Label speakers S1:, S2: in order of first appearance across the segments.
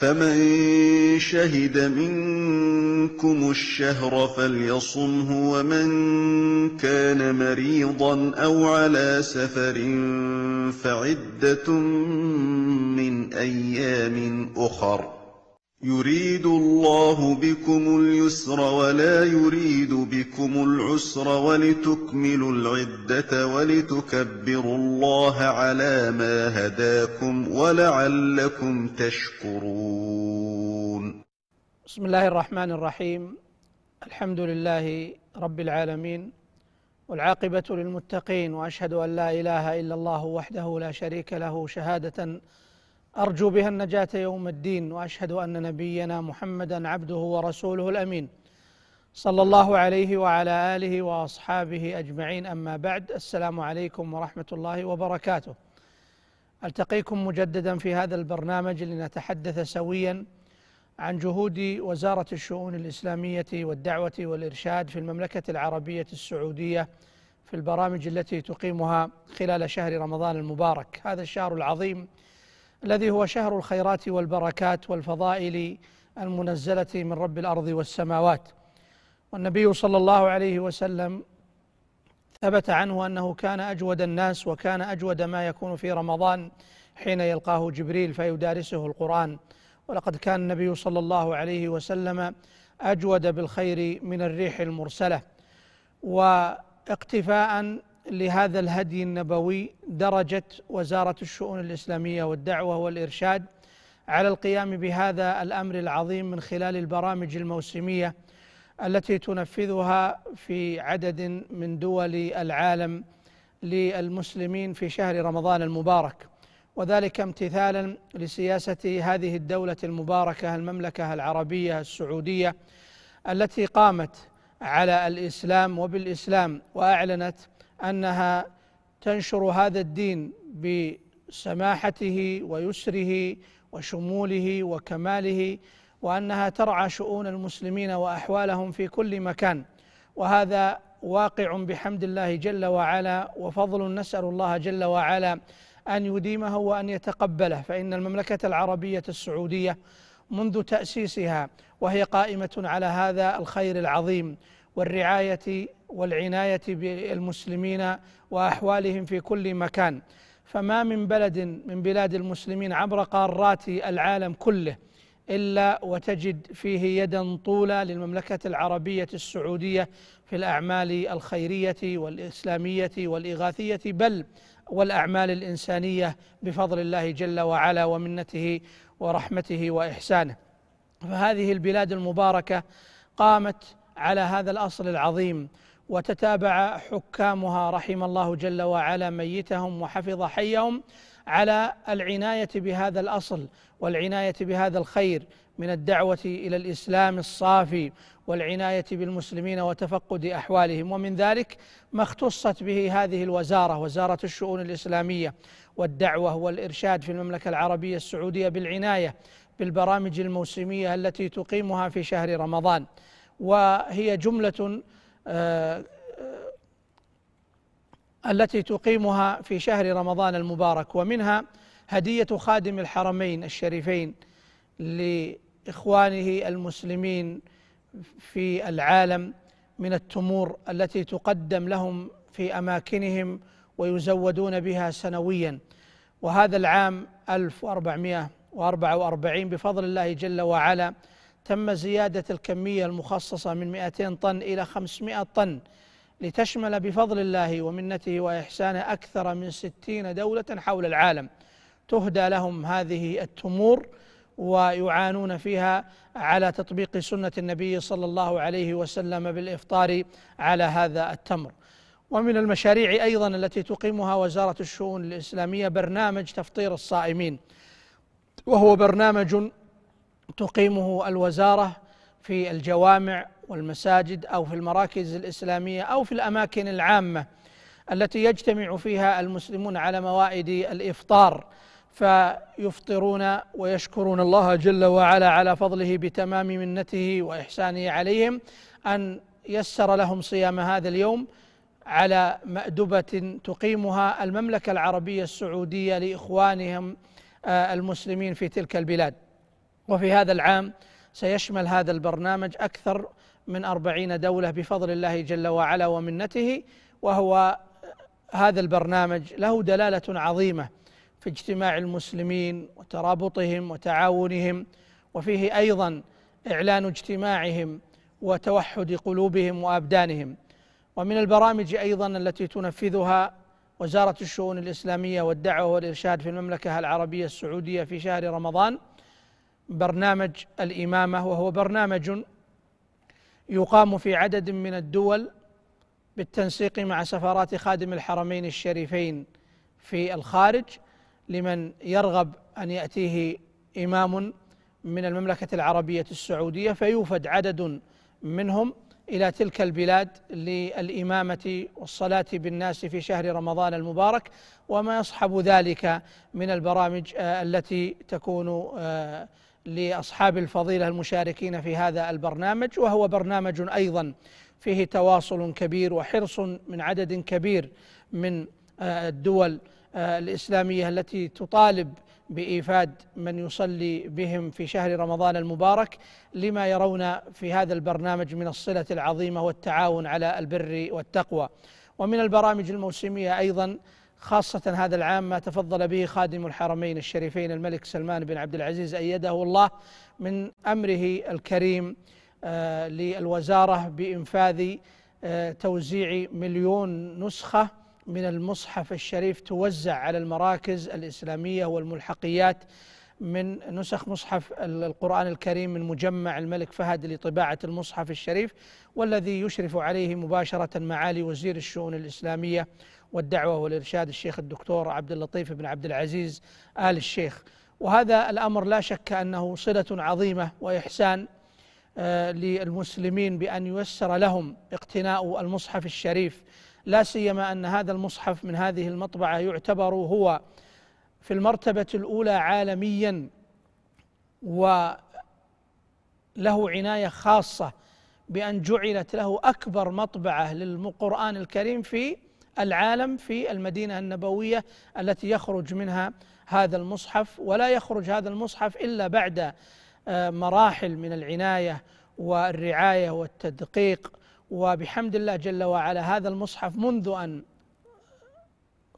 S1: فمن شهد منكم الشهر فليصمه ومن كان مريضا أو على سفر فعدة من أيام أخر يريد الله بكم اليسر ولا يريد بكم العسر ولتكملوا العدة ولتكبروا الله على ما هداكم ولعلكم تشكرون
S2: بسم الله الرحمن الرحيم الحمد لله رب العالمين والعاقبة للمتقين وأشهد أن لا إله إلا الله وحده لا شريك له شهادة أرجو بها النجاة يوم الدين وأشهد أن نبينا محمدا عبده ورسوله الأمين صلى الله عليه وعلى آله وأصحابه أجمعين أما بعد السلام عليكم ورحمة الله وبركاته ألتقيكم مجددا في هذا البرنامج لنتحدث سويا عن جهود وزارة الشؤون الإسلامية والدعوة والإرشاد في المملكة العربية السعودية في البرامج التي تقيمها خلال شهر رمضان المبارك هذا الشهر العظيم الذي هو شهر الخيرات والبركات والفضائل المنزله من رب الارض والسماوات والنبي صلى الله عليه وسلم ثبت عنه انه كان اجود الناس وكان اجود ما يكون في رمضان حين يلقاه جبريل فيدارسه القران ولقد كان النبي صلى الله عليه وسلم اجود بالخير من الريح المرسله واقتفاء لهذا الهدي النبوي درجت وزاره الشؤون الاسلاميه والدعوه والارشاد على القيام بهذا الامر العظيم من خلال البرامج الموسميه التي تنفذها في عدد من دول العالم للمسلمين في شهر رمضان المبارك وذلك امتثالا لسياسه هذه الدوله المباركه المملكه العربيه السعوديه التي قامت على الاسلام وبالاسلام واعلنت انها تنشر هذا الدين بسماحته ويسره وشموله وكماله وانها ترعى شؤون المسلمين واحوالهم في كل مكان وهذا واقع بحمد الله جل وعلا وفضل نسال الله جل وعلا ان يديمه وان يتقبله فان المملكه العربيه السعوديه منذ تاسيسها وهي قائمه على هذا الخير العظيم والرعايه والعنايه بالمسلمين واحوالهم في كل مكان فما من بلد من بلاد المسلمين عبر قارات العالم كله الا وتجد فيه يدا طولى للمملكه العربيه السعوديه في الاعمال الخيريه والاسلاميه والاغاثيه بل والاعمال الانسانيه بفضل الله جل وعلا ومنته ورحمته واحسانه فهذه البلاد المباركه قامت على هذا الاصل العظيم وتتابع حكامها رحم الله جل وعلا ميتهم وحفظ حيهم على العنايه بهذا الاصل والعنايه بهذا الخير من الدعوه الى الاسلام الصافي والعنايه بالمسلمين وتفقد احوالهم ومن ذلك ما اختصت به هذه الوزاره وزاره الشؤون الاسلاميه والدعوه والارشاد في المملكه العربيه السعوديه بالعنايه بالبرامج الموسميه التي تقيمها في شهر رمضان وهي جملة آه، آه، التي تقيمها في شهر رمضان المبارك ومنها هدية خادم الحرمين الشريفين لإخوانه المسلمين في العالم من التمور التي تقدم لهم في أماكنهم ويزودون بها سنويا وهذا العام 1444 بفضل الله جل وعلا تم زيادة الكمية المخصصة من 200 طن إلى 500 طن لتشمل بفضل الله ومنته وإحسانه أكثر من 60 دولة حول العالم تهدى لهم هذه التمور ويعانون فيها على تطبيق سنة النبي صلى الله عليه وسلم بالإفطار على هذا التمر ومن المشاريع أيضا التي تقيمها وزارة الشؤون الإسلامية برنامج تفطير الصائمين وهو برنامج تقيمه الوزاره في الجوامع والمساجد او في المراكز الاسلاميه او في الاماكن العامه التي يجتمع فيها المسلمون على موائد الافطار فيفطرون ويشكرون الله جل وعلا على فضله بتمام منته واحسانه عليهم ان يسر لهم صيام هذا اليوم على مأدبة تقيمها المملكة العربية السعودية لإخوانهم آه، المسلمين في تلك البلاد وفي هذا العام سيشمل هذا البرنامج أكثر من أربعين دولة بفضل الله جل وعلا ومنته وهو هذا البرنامج له دلالة عظيمة في اجتماع المسلمين وترابطهم وتعاونهم وفيه أيضا إعلان اجتماعهم وتوحد قلوبهم وأبدانهم ومن البرامج أيضا التي تنفذها وزارة الشؤون الإسلامية والدعوة والإرشاد في المملكة العربية السعودية في شهر رمضان برنامج الامامه وهو برنامج يقام في عدد من الدول بالتنسيق مع سفارات خادم الحرمين الشريفين في الخارج لمن يرغب ان ياتيه امام من المملكه العربيه السعوديه فيوفد عدد منهم الى تلك البلاد للامامه والصلاه بالناس في شهر رمضان المبارك وما يصحب ذلك من البرامج آه، التي تكون آه، لاصحاب الفضيله المشاركين في هذا البرنامج وهو برنامج ايضا فيه تواصل كبير وحرص من عدد كبير من آه، الدول آه، الاسلاميه التي تطالب بايفاد من يصلي بهم في شهر رمضان المبارك لما يرون في هذا البرنامج من الصله العظيمه والتعاون على البر والتقوى ومن البرامج الموسميه ايضا خاصة هذا العام ما تفضل به خادم الحرمين الشريفين الملك سلمان بن عبد العزيز أيده الله من أمره الكريم آه، للوزارة بإنفاذ آه، توزيع مليون نسخة من المصحف الشريف توزع على المراكز الإسلامية والملحقيات من نسخ مصحف القرآن الكريم من مجمع الملك فهد لطباعة المصحف الشريف والذي يشرف عليه مباشرة معالي وزير الشؤون الإسلامية والدعوة والإرشاد الشيخ الدكتور عبد اللطيف بن عبد العزيز آل الشيخ وهذا الأمر لا شك أنه صلة عظيمة وإحسان آه، للمسلمين بأن ييسر لهم اقتناء المصحف الشريف لا سيما أن هذا المصحف من هذه المطبعة يعتبر هو في المرتبة الأولى عالميا وله عناية خاصة بأن جعلت له أكبر مطبعة للقرآن الكريم في العالم في المدينة النبوية التي يخرج منها هذا المصحف ولا يخرج هذا المصحف إلا بعد آه، مراحل من العناية والرعاية والتدقيق وبحمد الله جل وعلا هذا المصحف منذ أن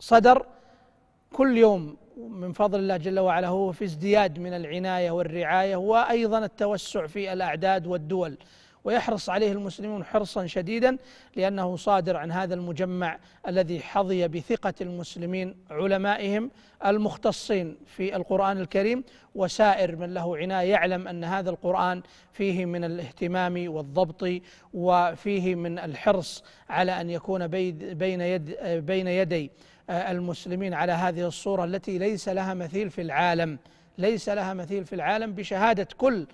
S2: صدر كل يوم من فضل الله جل وعلا هو في ازدياد من العناية والرعاية وأيضا التوسع في الأعداد والدول ويحرص عليه المسلمون حرصا شديدا لأنه صادر عن هذا المجمع الذي حظي بثقة المسلمين علمائهم المختصين في القرآن الكريم وسائر من له عناية يعلم أن هذا القرآن فيه من الاهتمام والضبط وفيه من الحرص على أن يكون بين يد بين يدي المسلمين على هذه الصورة التي ليس لها مثيل في العالم ليس لها مثيل في العالم بشهادة كل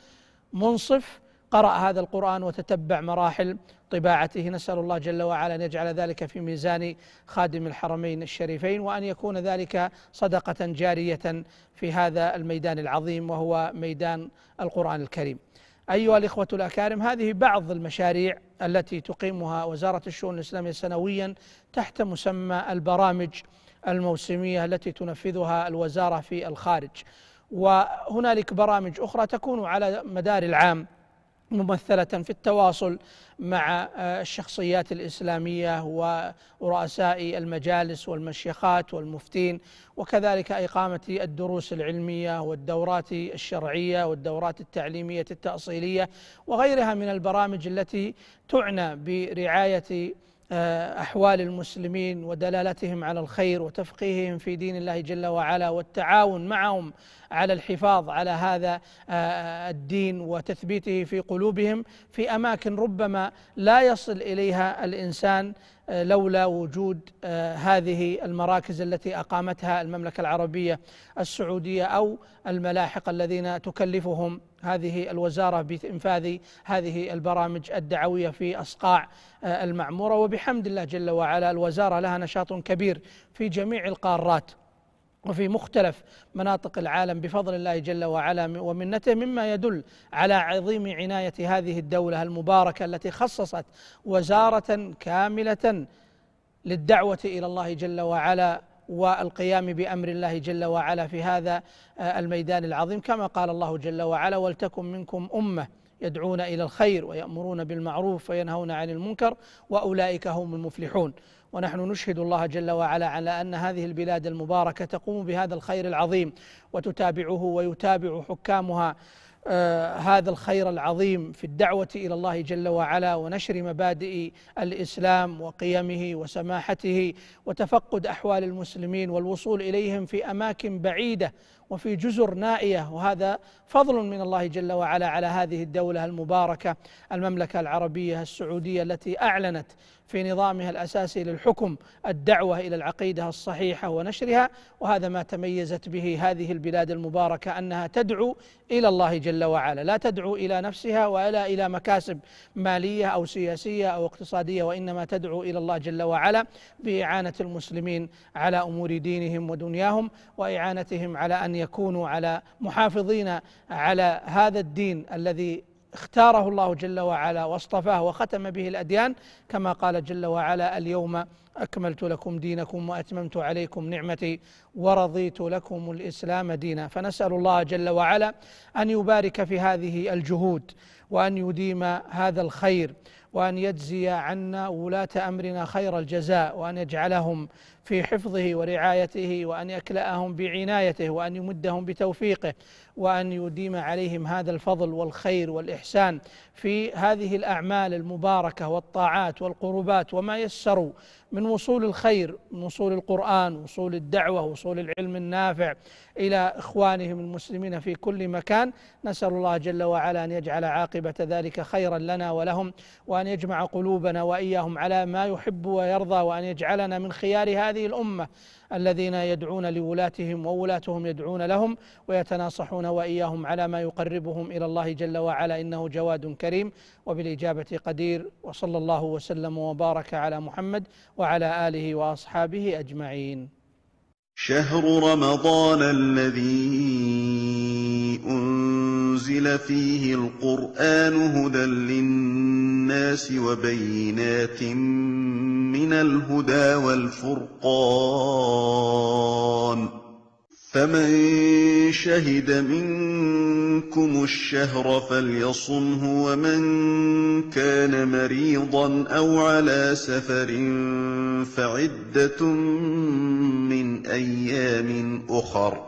S2: منصف قرأ هذا القرآن وتتبع مراحل طباعته نسأل الله جل وعلا أن يجعل ذلك في ميزان خادم الحرمين الشريفين وأن يكون ذلك صدقة جارية في هذا الميدان العظيم وهو ميدان القرآن الكريم. أيها الإخوة الأكارم هذه بعض المشاريع التي تقيمها وزارة الشؤون الإسلامية سنويا تحت مسمى البرامج الموسمية التي تنفذها الوزارة في الخارج وهنالك برامج أخرى تكون على مدار العام ممثلة في التواصل مع آه، الشخصيات الإسلامية ورؤساء المجالس والمشيخات والمفتين وكذلك إقامة الدروس العلمية والدورات الشرعية والدورات التعليمية التأصيلية وغيرها من البرامج التي تعنى برعاية آه، احوال المسلمين ودلالتهم على الخير وتفقيههم في دين الله جل وعلا والتعاون معهم على الحفاظ على هذا آه، آه، الدين وتثبيته في قلوبهم في اماكن ربما لا يصل اليها الانسان لولا وجود آه، هذه المراكز التي اقامتها المملكه العربيه السعوديه او الملاحق الذين تكلفهم هذه الوزاره بانفاذ هذه البرامج الدعويه في اصقاع آه، المعموره وبحمد الله جل وعلا الوزاره لها نشاط كبير في جميع القارات وفي مختلف مناطق العالم بفضل الله جل وعلا ومنته مما يدل على عظيم عنايه هذه الدوله المباركه التي خصصت وزاره كامله للدعوه الى الله جل وعلا والقيام بامر الله جل وعلا في هذا آه، الميدان العظيم كما قال الله جل وعلا ولتكن منكم امه يدعون الى الخير ويامرون بالمعروف وينهون عن المنكر واولئك هم المفلحون ونحن نشهد الله جل وعلا على ان هذه البلاد المباركه تقوم بهذا الخير العظيم وتتابعه ويتابع حكامها آه، هذا الخير العظيم في الدعوه الى الله جل وعلا ونشر مبادئ الاسلام وقيمه وسماحته وتفقد احوال المسلمين والوصول اليهم في اماكن بعيده وفي جزر نائيه وهذا فضل من الله جل وعلا على هذه الدوله المباركه المملكه العربيه السعوديه التي اعلنت في نظامها الاساسي للحكم الدعوه الى العقيده الصحيحه ونشرها وهذا ما تميزت به هذه البلاد المباركه انها تدعو الى الله جل وعلا، لا تدعو الى نفسها ولا الى مكاسب ماليه او سياسيه او اقتصاديه وانما تدعو الى الله جل وعلا باعانه المسلمين على امور دينهم ودنياهم واعانتهم على ان يكونوا على محافظين على هذا الدين الذي اختاره الله جل وعلا واصطفاه وختم به الاديان كما قال جل وعلا اليوم اكملت لكم دينكم واتممت عليكم نعمتي ورضيت لكم الاسلام دينا فنسال الله جل وعلا ان يبارك في هذه الجهود وان يديم هذا الخير وأن يجزي عنا ولاة أمرنا خير الجزاء وأن يجعلهم في حفظه ورعايته وأن يكلأهم بعنايته وأن يمدهم بتوفيقه وأن يديم عليهم هذا الفضل والخير والإحسان في هذه الأعمال المباركة والطاعات والقربات وما يسروا من وصول الخير من وصول القرآن وصول الدعوة وصول العلم النافع إلى إخوانهم المسلمين في كل مكان نسأل الله جل وعلا أن يجعل عاقبة ذلك خيرا لنا ولهم وأن وأن يجمع قلوبنا وإياهم على ما يحب ويرضى وأن يجعلنا من خيار هذه الأمة الذين يدعون لولاتهم وولاتهم يدعون لهم ويتناصحون وإياهم على ما يقربهم إلى الله جل وعلا إنه جواد كريم وبالإجابة قدير وصلى الله وسلم وبارك على محمد وعلى آله وأصحابه أجمعين
S1: شهر رمضان الذي أنزل فيه القرآن هدى للناس الناس وبينات من الهدى والفرقان فمن شهد منكم الشهر فليصمه ومن كان مريضا أو على سفر فعدة من أيام أخر